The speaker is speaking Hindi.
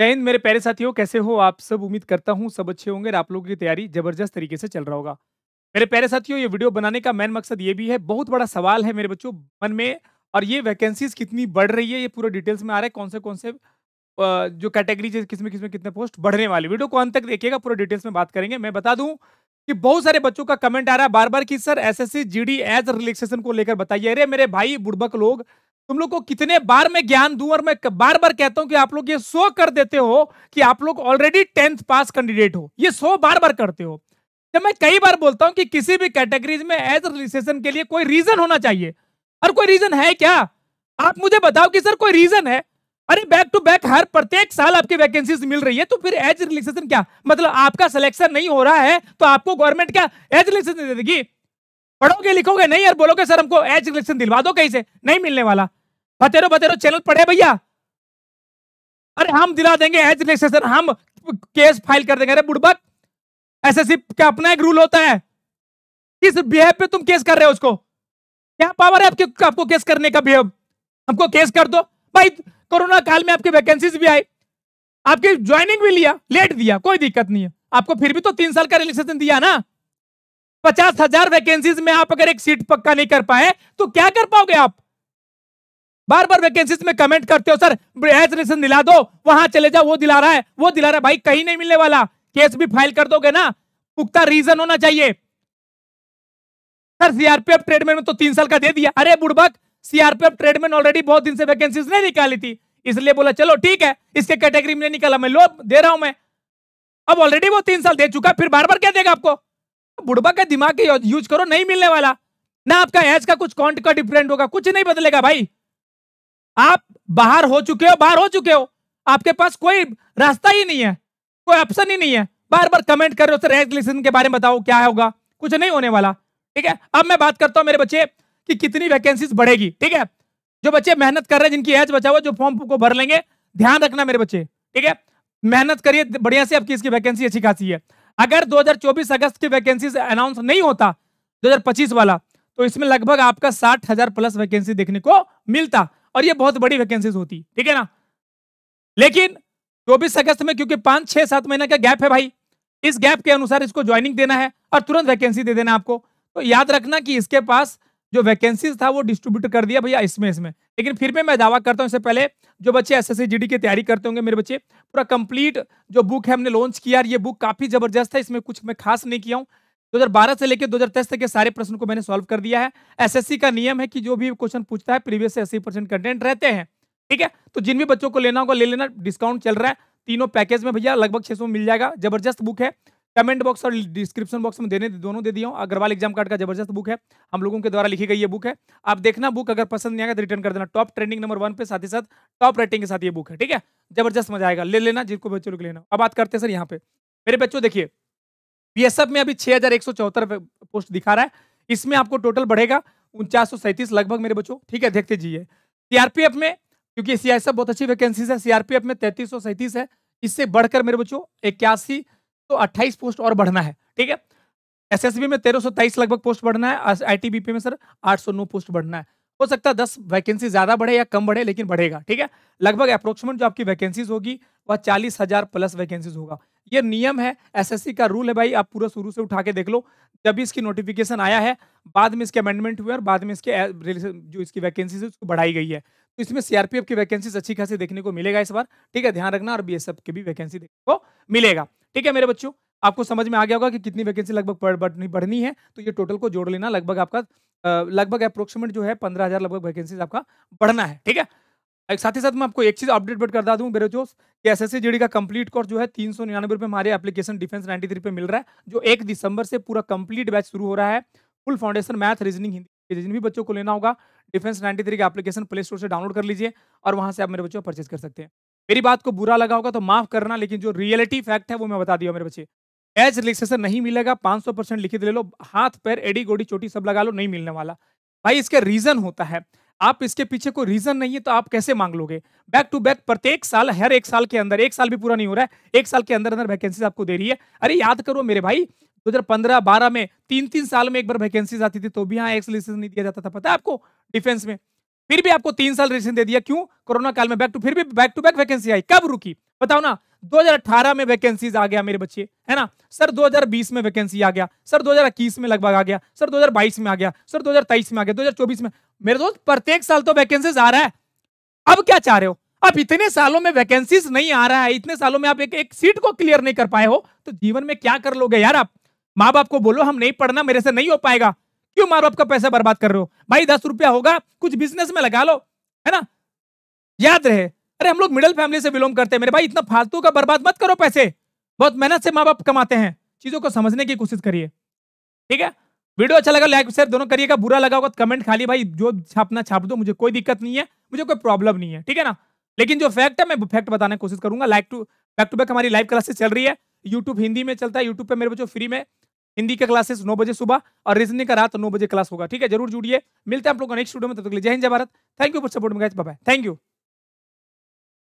जय हिंद मेरे प्यारे साथियों कैसे हो आप सब उम्मीद करता हूँ सब अच्छे होंगे और आप लोगों की तैयारी जबरदस्त तरीके से चल रहा होगा मेरे प्यारे साथियों ये वीडियो बनाने का मेन मकसद ये भी है बहुत बड़ा सवाल है मेरे बच्चों मन में और ये वैकेंसीज कितनी बढ़ रही है ये पूरा डिटेल्स में आ रहा है कौन से कौन से जो कैटेगरी किसमें किसमें कितने पोस्ट बढ़ने वाले वीडियो को अंत तक देखिएगा पूरा डिटेल्स में बात करेंगे मैं बता दूँ कि बहुत सारे बच्चों का कमेंट आ रहा है बार बार कि sir G D age relaxation को लेकर बताइए अरे मेरे भाई बुड़बक लोग तुम लोग को कितने बार मैं ज्ञान दू और मैं बार बार कहता हूं कि आप लोग ये शो कर देते हो कि आप लोग ऑलरेडी टेंथ पास कैंडिडेट हो ये शो बार बार करते हो जब मैं कई बार बोलता हूं कि किसी भी कैटेगरीज में एज रिसेशन के लिए कोई रीजन होना चाहिए और कोई रीजन है क्या आप मुझे बताओ कि सर कोई रीजन है अरे बैक टू बैक हर प्रत्येक साल आपकी वैकेंसीज मिल रही है तो फिर एज रिलेक्सेशन क्या मतलब आपका सिलेक्शन नहीं हो रहा है तो आपको गवर्नमेंट क्या एज रिलेक्सेशन दे देगी पढ़ोगे लिखोगे नहीं और बोलोगे सर हमको एज रिलेक्शन दिलवा दो कहीं से नहीं मिलने वाला बतेरो बतेरो चैनल पढ़े भैया अरे हम दिला देंगे एज रिलैक्सेशन हम केस फाइल कर देंगे अरे बुड़बक एसएससी का अपना एक रूल होता है किस बिहेव पे तुम केस कर रहे हो उसको क्या पावर है आपके आपको केस करने का बिहेव हमको केस कर दो भाई कोरोना काल में आपकी वैकेंसीज भी आई आपकी ज्वाइनिंग भी लिया लेट दिया कोई दिक्कत नहीं है आपको फिर भी तो तीन साल का रिलेक्सेशन दिया ना पचास हजार वैकेंसीज में आप अगर एक सीट पक्का नहीं कर पाए तो क्या कर पाओगे आप बार बार वैकेंसी में कमेंट करते हो सर ब्याज रिलेशन दिला दो वहां चले जाओ वो दिला रहा है वो दिला रहा है भाई कहीं नहीं मिलने वाला केस भी फाइल कर दोगे ना पुख्ता रीजन होना चाहिए सर सीआरपीएफ ट्रेडमैन में तो तीन साल का दे दिया अरे बुड़बक सीआरपीएफ ट्रेडमैन ऑलरेडी बहुत दिन से वैकेंसी नहीं निकाली थी इसलिए बोला चलो ठीक है इसके कैटेगरी में निकाला मैं लो दे रहा हूं मैं अब ऑलरेडी वो तीन साल दे चुका फिर बार बार क्या देगा आपको बुढ़बा का दिमाग यूज करो नहीं मिलने वाला ना आपका एज का कुछ कॉन्ट का डिफरेंट होगा कुछ नहीं बदलेगा भाई आप बाहर हो चुके हो बाहर हो चुके हो आपके पास कोई रास्ता ही नहीं है कोई ऑप्शन ही नहीं है बार बार कमेंट कर रहे हो सर तो रेगुलेशन के बारे में बताओ क्या होगा कुछ नहीं होने वाला ठीक है अब मैं बात करता हूं मेरे बच्चे कि कितनी वैकेंसीज बढ़ेगी ठीक है जो बच्चे मेहनत कर रहे हैं जिनकी एज बचा हुआ जो फॉर्म को भर लेंगे ध्यान रखना मेरे बच्चे ठीक है मेहनत करिए बढ़िया से आपकी इसकी वैकेंसी अच्छी खासी है अगर 2024 अगस्त की वैकेंसी अनाउंस नहीं होता 2025 वाला तो इसमें लगभग आपका साठ हजार प्लस वैकेंसी देखने को मिलता और ये बहुत बड़ी वैकेंसीज होती ठीक है ना लेकिन चौबीस अगस्त में क्योंकि पांच छह सात महीने का गैप है भाई इस गैप के अनुसार इसको ज्वाइनिंग देना है और तुरंत वैकेंसी दे देना आपको तो याद रखना कि इसके पास जो वैकेंसीज था वो डिस्ट्रीब्यूट कर दिया भैया इसमें इसमें लेकिन फिर भी मैं दावा करता हूँ इससे पहले जो बच्चे एस एस की तैयारी करते होंगे मेरे बच्चे पूरा कंप्लीट जो बुक है हमने लॉन्च किया और ये बुक काफ़ी ज़बरदस्त है इसमें कुछ मैं खास नहीं किया हूँ 2012 से लेकर 2023 तक के सारे प्रश्न को मैंने सॉल्व कर दिया है एसएससी का नियम है कि जो भी क्वेश्चन पूछता है प्रीवियस से अस्सी कंटेंट रहते हैं ठीक है तो जिन भी बच्चों को लेना होगा ले लेना डिस्काउंट चल रहा है तीनों पैकेज में भैया लगभग छह सौ मिल जाएगा जबरदस्त बुक है कमेंट बॉक्स और डिस्क्रिप्शन बॉक्स में देने दोनों दे दिया अग्रवाल एग्जाम कार्ड का जबरदस्त बुक है हम लोगों के द्वारा लिखी गई ये बुक है आप देखना बुक अगर पसंद नहीं आएगा तो रिटर्न कर देना टॉप ट्रेंडिंग नंबर वन पे साथ ही साथ टॉप रेटिंग के साथ ये बुक है ठीक है जबरदस्त मजा आएगा ले लेना जिनको बच्चों को लेना अब बात करते हैं सर यहाँ पे मेरे बच्चों देखिए बीएसएफ में अभी छह पोस्ट दिखा रहा है इसमें आपको टोटल बढ़ेगा उनचास लगभग मेरे बच्चों ठीक है देखते जाइए सीआरपीएफ में क्योंकि सीआईएसएफ बहुत अच्छी वैकेंसी है सीआरपीएफ में तैंतीस है इससे बढ़कर मेरे बच्चों इक्यासी तो अट्ठाईस पोस्ट और बढ़ना है ठीक है एसएसबी में तेईस लगभग पोस्ट बढ़ना है आईटीबीपी में सर 809 पोस्ट बढ़ना है हो सकता है दस वैकेंसी ज्यादा बढ़े या कम बढ़े लेकिन बढ़ेगा ठीक है लगभग अप्रोक्सीमेट जो आपकी वैकेंसीज होगी वह चालीस हजार प्लस वैकेंसीज होगा ये नियम है एसएससी का रूल है भाई आप पूरा शुरू से उठा के देख लो जब भी इसकी नोटिफिकेशन आया है बाद में इसके अमेंडमेंट हुए और बाद में इसके uh, जो इसकी वैकेंसीज है उसको बढ़ाई गई है तो इसमें सीआरपीएफ की वैकेंसीज अच्छी खासी देखने को मिलेगा इस बार ठीक है ध्यान रखना और बी की भी वैकेंसी देखने को मिलेगा ठीक है मेरे बच्चों आपको समझ में आ गया होगा कि कितनी वैकेंसी लगभग बढ़नी है तो ये टोटल को जोड़ लेना लगभग आपका uh, लगभग अप्रोक्सीमेट जो है पंद्रह लगभग वैकेंसीज आपका बढ़ना है ठीक है साथ ही साथ मैं आपको एक चीज अपडेट बट कर दूं मेरे दोस्त कि एस एस का कंप्लीट कोर्स जो है तीन सौ निन्यानवे रुपये हमारे एप्लीकेशन डिफेंस 93 पे मिल रहा है जो एक दिसंबर से पूरा कंप्लीट बैच शुरू हो रहा है full foundation math reasoning Hindi reason भी बच्चों को लेना होगा डिफेंस नाइन्टी का एप्लीकेशन प्ले स्टोर से डाउनलोड कर लीजिए और वहाँ से आप मेरे बच्चों परचेज कर सकते हैं मेरी बात को बुरा लगा होगा तो माफ करना लेकिन जो रियलिटी फैक्ट है वो मैं बता दिया मेरे बच्चे एज रिलेक्सेशन नहीं मिलेगा सौ परसेंट लिखित ले लो हाथ पैर एडी गोडी चोटी सब लगा लो नहीं मिलने वाला भाई इसका रीजन होता है आप इसके पीछे कोई रीजन नहीं है तो आप कैसे मांग लोगे बैक टू बैक प्रत्येक साल हर एक साल के अंदर एक साल भी पूरा नहीं हो रहा है एक साल के अंदर अंदर वैकेंसी आपको दे रही है अरे याद करो मेरे भाई दो हजार पंद्रह बारह में तीन तीन साल में एक बार वैकेंसी आती थी तो भी हाँ एक्सलिस नहीं दिया जाता था पता है आपको डिफेंस में फिर भी आपको तीन साल रिजन दे दिया क्यों कोरोना काल में बैक टू फिर भी बैक टू बैक वैकेंसी आई कब रुकी बताओ ना 2018 में वैकेंसीज आ गया मेरे बच्चे है ना सर 2020 में वैकेंसी आ गया सर 2021 में लगभग आ गया सर 2022 में आ गया सर 2023 में आ गया 2024 में मेरे दोस्त प्रत्येक साल तो वैकेंसीज आ रहा है अब क्या चाह रहे हो अब इतने सालों में वैकेंसीज नहीं आ रहा है इतने सालों में आप एक एक सीट को क्लियर नहीं कर पाए हो तो जीवन में क्या कर लोगे यार आप माँ बाप को बोलो हम नहीं पढ़ना मेरे से नहीं हो पाएगा क्यों माँ बाप का पैसा बर्बाद कर रहे हो भाई दस रुपया होगा कुछ बिजनेस में लगा लो है ना याद रहे अरे हम लोग मिडिल फैमिली से बिलोंग करते हैं मेरे भाई इतना फालतू का बर्बाद मत करो पैसे बहुत मेहनत से माँ बाप कमाते हैं चीजों को समझने की कोशिश करिए ठीक है वीडियो अच्छा लगा लाइक शेयर दोनों करिएगा बुरा लगा होगा तो कमेंट खाली भाई जो छापना छाप दो मुझे कोई दिक्कत नहीं है मुझे कोई प्रॉब्लम नहीं है ठीक है ना लेकिन जो फैक्ट है मैं फैक्ट बताने की कोशिश करूंगा like to back to back हमारी लाइव क्लासेस चल रही है यूट्यूब हिंदी में चलता है यूट्यूब पे मेरे बच्चों फ्री में हिंदी का क्लासेस नौ बजे सुबह और रीजनिंग का रात नौ बजे क्लास होगा ठीक है जरूर जुड़िए मिलते हैं आप लोगों को नेक्स्ट वीडियो में तब तक Jai Hind Jai Bharat thank you for support में थैंक यू